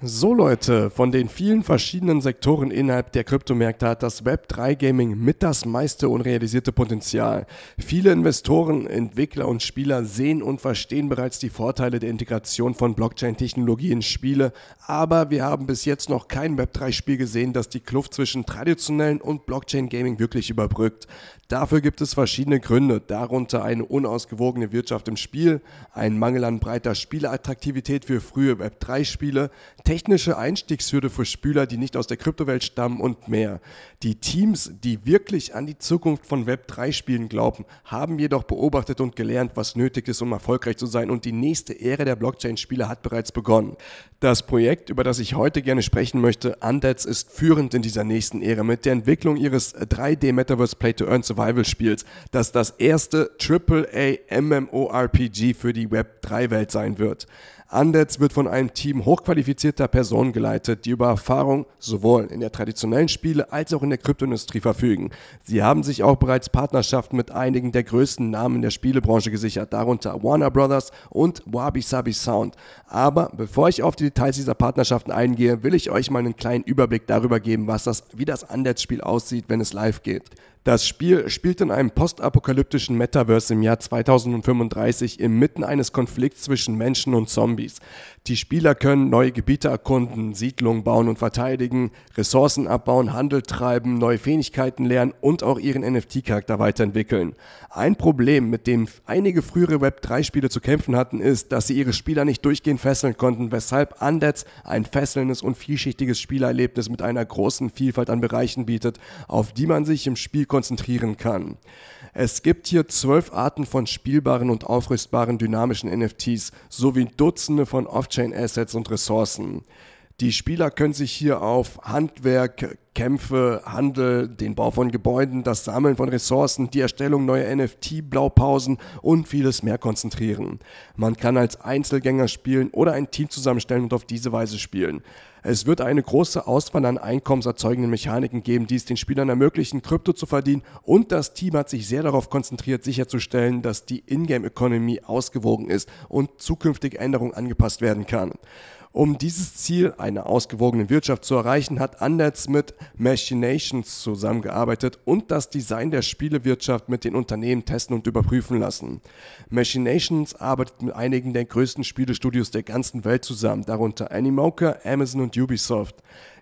So Leute, von den vielen verschiedenen Sektoren innerhalb der Kryptomärkte hat das Web3 Gaming mit das meiste unrealisierte Potenzial. Viele Investoren, Entwickler und Spieler sehen und verstehen bereits die Vorteile der Integration von Blockchain-Technologie in Spiele, aber wir haben bis jetzt noch kein Web3-Spiel gesehen, das die Kluft zwischen traditionellen und Blockchain-Gaming wirklich überbrückt. Dafür gibt es verschiedene Gründe, darunter eine unausgewogene Wirtschaft im Spiel, ein Mangel an breiter Spielattraktivität für frühe Web3-Spiele, technische Einstiegshürde für Spieler, die nicht aus der Kryptowelt stammen und mehr. Die Teams, die wirklich an die Zukunft von Web3-Spielen glauben, haben jedoch beobachtet und gelernt, was nötig ist, um erfolgreich zu sein und die nächste Ära der Blockchain-Spiele hat bereits begonnen. Das Projekt, über das ich heute gerne sprechen möchte, Undeads, ist führend in dieser nächsten Ära mit der Entwicklung ihres 3D-Metaverse Play-to-Earn-Survival-Spiels, das das erste AAA-MMORPG für die Web3-Welt sein wird. Andetz wird von einem Team hochqualifizierter Personen geleitet, die über Erfahrung sowohl in der traditionellen Spiele als auch in der Kryptoindustrie verfügen. Sie haben sich auch bereits Partnerschaften mit einigen der größten Namen der Spielebranche gesichert, darunter Warner Brothers und Wabi Sabi Sound. Aber bevor ich auf die Details dieser Partnerschaften eingehe, will ich euch mal einen kleinen Überblick darüber geben, was das, wie das Andetz-Spiel aussieht, wenn es live geht. Das Spiel spielt in einem postapokalyptischen Metaverse im Jahr 2035 inmitten eines Konflikts zwischen Menschen und Zombies. Die Spieler können neue Gebiete erkunden, Siedlungen bauen und verteidigen, Ressourcen abbauen, Handel treiben, neue Fähigkeiten lernen und auch ihren NFT-Charakter weiterentwickeln. Ein Problem, mit dem einige frühere Web3-Spiele zu kämpfen hatten, ist, dass sie ihre Spieler nicht durchgehend fesseln konnten, weshalb Undeads ein fesselndes und vielschichtiges Spielerlebnis mit einer großen Vielfalt an Bereichen bietet, auf die man sich im Spiel konzentriert konzentrieren kann. Es gibt hier zwölf Arten von spielbaren und aufrüstbaren dynamischen NFTs sowie Dutzende von Off-Chain-Assets und Ressourcen. Die Spieler können sich hier auf Handwerk, Kämpfe, Handel, den Bau von Gebäuden, das Sammeln von Ressourcen, die Erstellung neuer NFT-Blaupausen und vieles mehr konzentrieren. Man kann als Einzelgänger spielen oder ein Team zusammenstellen und auf diese Weise spielen. Es wird eine große Auswahl an einkommenserzeugenden Mechaniken geben, die es den Spielern ermöglichen, Krypto zu verdienen und das Team hat sich sehr darauf konzentriert, sicherzustellen, dass die Ingame-Economy ausgewogen ist und zukünftig Änderungen angepasst werden kann. Um dieses Ziel eine ausgewogene Wirtschaft zu erreichen, hat Anders mit Machinations zusammengearbeitet und das Design der Spielewirtschaft mit den Unternehmen testen und überprüfen lassen. Machinations arbeitet mit einigen der größten Spielestudios der ganzen Welt zusammen, darunter Animoca, Amazon und Ubisoft.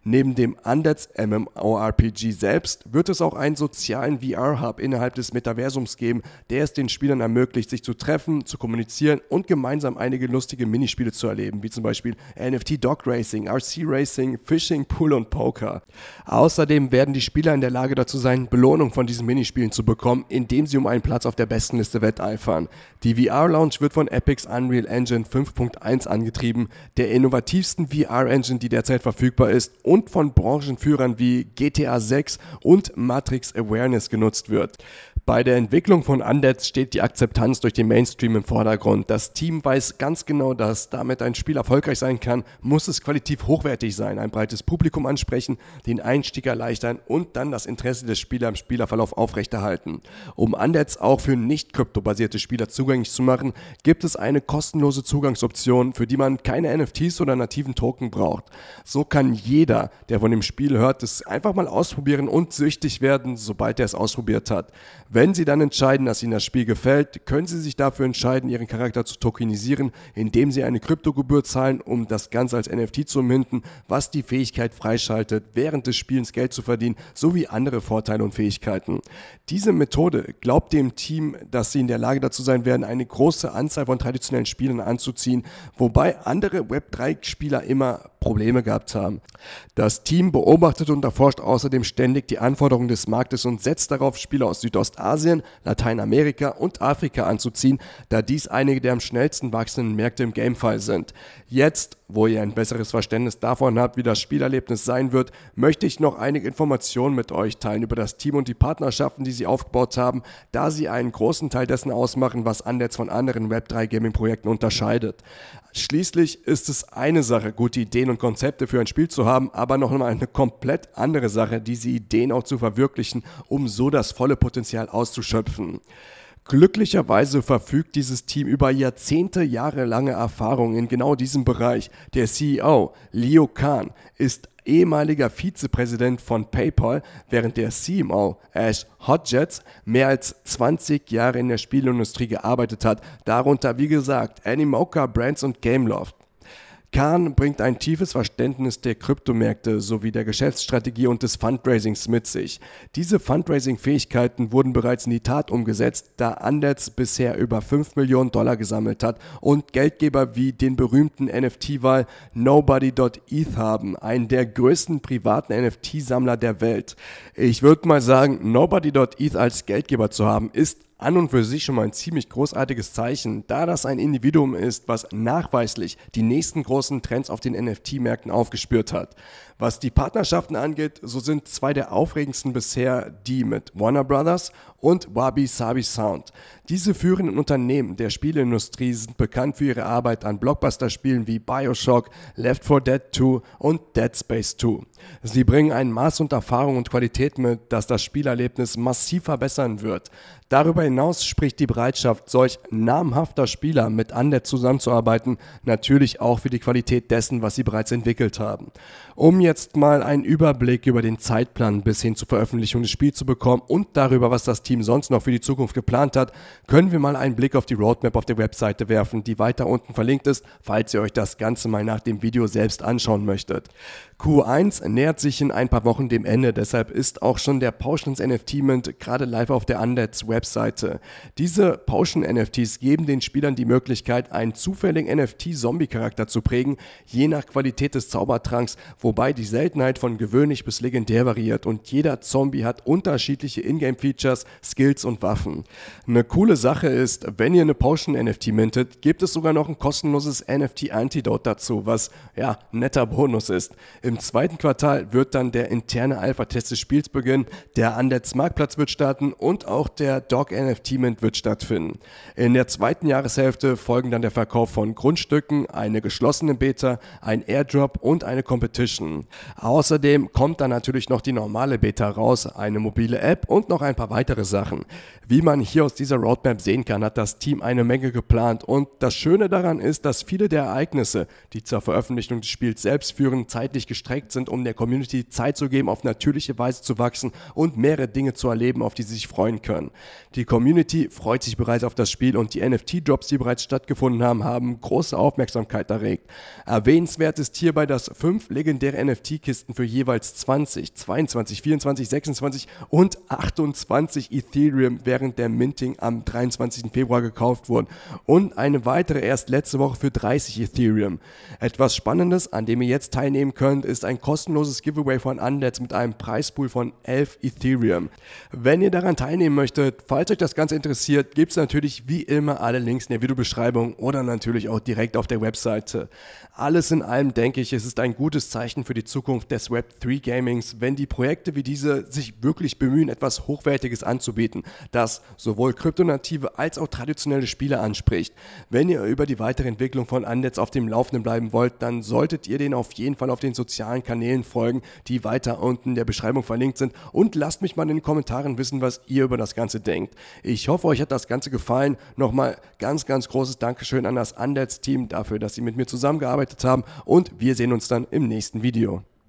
Neben dem Undeads MMORPG selbst wird es auch einen sozialen VR-Hub innerhalb des Metaversums geben, der es den Spielern ermöglicht, sich zu treffen, zu kommunizieren und gemeinsam einige lustige Minispiele zu erleben, wie zum Beispiel NFT Dog Racing, RC Racing, Fishing, Pool und Poker. Außerdem werden die Spieler in der Lage dazu sein, Belohnung von diesen Minispielen zu bekommen, indem sie um einen Platz auf der besten Liste wetteifern. Die VR-Lounge wird von Epics Unreal Engine 5.1 angetrieben, der innovativsten VR-Engine, die derzeit verfügbar ist und und von Branchenführern wie GTA 6 und Matrix Awareness genutzt wird. Bei der Entwicklung von Undead steht die Akzeptanz durch den Mainstream im Vordergrund. Das Team weiß ganz genau, dass damit ein Spiel erfolgreich sein kann, muss es qualitativ hochwertig sein, ein breites Publikum ansprechen, den Einstieg erleichtern und dann das Interesse des Spielers im Spielerverlauf aufrechterhalten. Um Undeads auch für nicht kryptobasierte Spieler zugänglich zu machen, gibt es eine kostenlose Zugangsoption, für die man keine NFTs oder nativen Token braucht. So kann jeder jeder, der von dem Spiel hört, es einfach mal ausprobieren und süchtig werden, sobald er es ausprobiert hat. Wenn sie dann entscheiden, dass ihnen das Spiel gefällt, können sie sich dafür entscheiden, ihren Charakter zu tokenisieren, indem sie eine Kryptogebühr zahlen, um das Ganze als NFT zu minden, was die Fähigkeit freischaltet, während des Spielens Geld zu verdienen, sowie andere Vorteile und Fähigkeiten. Diese Methode glaubt dem Team, dass sie in der Lage dazu sein werden, eine große Anzahl von traditionellen Spielen anzuziehen, wobei andere Web3-Spieler immer Probleme gehabt haben. Das Team beobachtet und erforscht außerdem ständig die Anforderungen des Marktes und setzt darauf, Spieler aus Südostasien, Lateinamerika und Afrika anzuziehen, da dies einige der am schnellsten wachsenden Märkte im Gamefall sind. Jetzt, wo ihr ein besseres Verständnis davon habt, wie das Spielerlebnis sein wird, möchte ich noch einige Informationen mit euch teilen über das Team und die Partnerschaften, die sie aufgebaut haben, da sie einen großen Teil dessen ausmachen, was Andets von anderen Web3 Gaming Projekten unterscheidet. Schließlich ist es eine Sache, gute Ideen und Konzepte für ein Spiel zu haben, aber aber nochmal eine komplett andere Sache, diese Ideen auch zu verwirklichen, um so das volle Potenzial auszuschöpfen. Glücklicherweise verfügt dieses Team über Jahrzehnte jahrelange Erfahrung in genau diesem Bereich. Der CEO, Leo Kahn, ist ehemaliger Vizepräsident von PayPal, während der CMO Ash Hodgetts mehr als 20 Jahre in der Spielindustrie gearbeitet hat, darunter wie gesagt Animoca Brands und Gameloft. Kahn bringt ein tiefes Verständnis der Kryptomärkte sowie der Geschäftsstrategie und des Fundraisings mit sich. Diese Fundraising-Fähigkeiten wurden bereits in die Tat umgesetzt, da Anders bisher über 5 Millionen Dollar gesammelt hat und Geldgeber wie den berühmten NFT-Wahl Nobody.eth haben, einen der größten privaten NFT-Sammler der Welt. Ich würde mal sagen, Nobody.eth als Geldgeber zu haben, ist an und für sich schon mal ein ziemlich großartiges Zeichen, da das ein Individuum ist, was nachweislich die nächsten großen Trends auf den NFT-Märkten aufgespürt hat. Was die Partnerschaften angeht, so sind zwei der aufregendsten bisher die mit Warner Brothers und Wabi Sabi Sound. Diese führenden Unternehmen der Spieleindustrie sind bekannt für ihre Arbeit an Blockbuster-Spielen wie Bioshock, Left 4 Dead 2 und Dead Space 2. Sie bringen ein Maß und Erfahrung und Qualität mit, das das Spielerlebnis massiv verbessern wird. Darüber hinaus spricht die Bereitschaft, solch namhafter Spieler mit Undead zusammenzuarbeiten, natürlich auch für die Qualität dessen, was sie bereits entwickelt haben. Um jetzt mal einen Überblick über den Zeitplan bis hin zur Veröffentlichung des Spiels zu bekommen und darüber, was das Team Team sonst noch für die Zukunft geplant hat, können wir mal einen Blick auf die Roadmap auf der Webseite werfen, die weiter unten verlinkt ist, falls ihr euch das Ganze mal nach dem Video selbst anschauen möchtet. Q1 nähert sich in ein paar Wochen dem Ende, deshalb ist auch schon der Pauschens NFT Mint gerade live auf der Undeads Webseite. Diese Pauschen NFTs geben den Spielern die Möglichkeit, einen zufälligen NFT-Zombie-Charakter zu prägen, je nach Qualität des Zaubertranks, wobei die Seltenheit von gewöhnlich bis legendär variiert und jeder Zombie hat unterschiedliche Ingame-Features, Skills und Waffen. Eine coole Sache ist, wenn ihr eine Potion NFT mintet, gibt es sogar noch ein kostenloses NFT Antidote dazu, was ja netter Bonus ist. Im zweiten Quartal wird dann der interne Alpha-Test des Spiels beginnen, der Andets Marktplatz wird starten und auch der Dog NFT Mint wird stattfinden. In der zweiten Jahreshälfte folgen dann der Verkauf von Grundstücken, eine geschlossene Beta, ein Airdrop und eine Competition. Außerdem kommt dann natürlich noch die normale Beta raus, eine mobile App und noch ein paar weitere Sachen. Wie man hier aus dieser Roadmap sehen kann, hat das Team eine Menge geplant und das Schöne daran ist, dass viele der Ereignisse, die zur Veröffentlichung des Spiels selbst führen, zeitlich gestreckt sind, um der Community Zeit zu geben, auf natürliche Weise zu wachsen und mehrere Dinge zu erleben, auf die sie sich freuen können. Die Community freut sich bereits auf das Spiel und die NFT-Drops, die bereits stattgefunden haben, haben große Aufmerksamkeit erregt. Erwähnenswert ist hierbei, dass fünf legendäre NFT-Kisten für jeweils 20, 22, 24, 26 und 28 Ethereum während der Minting am 23. Februar gekauft wurden und eine weitere erst letzte Woche für 30 Ethereum. Etwas Spannendes, an dem ihr jetzt teilnehmen könnt, ist ein kostenloses Giveaway von Unlets mit einem Preispool von 11 Ethereum. Wenn ihr daran teilnehmen möchtet, falls euch das Ganze interessiert, gibt es natürlich wie immer alle Links in der Videobeschreibung oder natürlich auch direkt auf der Webseite. Alles in allem denke ich, es ist ein gutes Zeichen für die Zukunft des Web3 Gamings, wenn die Projekte wie diese sich wirklich bemühen, etwas Hochwertiges anzubieten anzubieten, das sowohl kryptonative als auch traditionelle Spieler anspricht. Wenn ihr über die weitere Entwicklung von Andets auf dem Laufenden bleiben wollt, dann solltet ihr den auf jeden Fall auf den sozialen Kanälen folgen, die weiter unten in der Beschreibung verlinkt sind und lasst mich mal in den Kommentaren wissen, was ihr über das Ganze denkt. Ich hoffe, euch hat das Ganze gefallen. Nochmal ganz, ganz großes Dankeschön an das Andets-Team dafür, dass sie mit mir zusammengearbeitet haben und wir sehen uns dann im nächsten Video.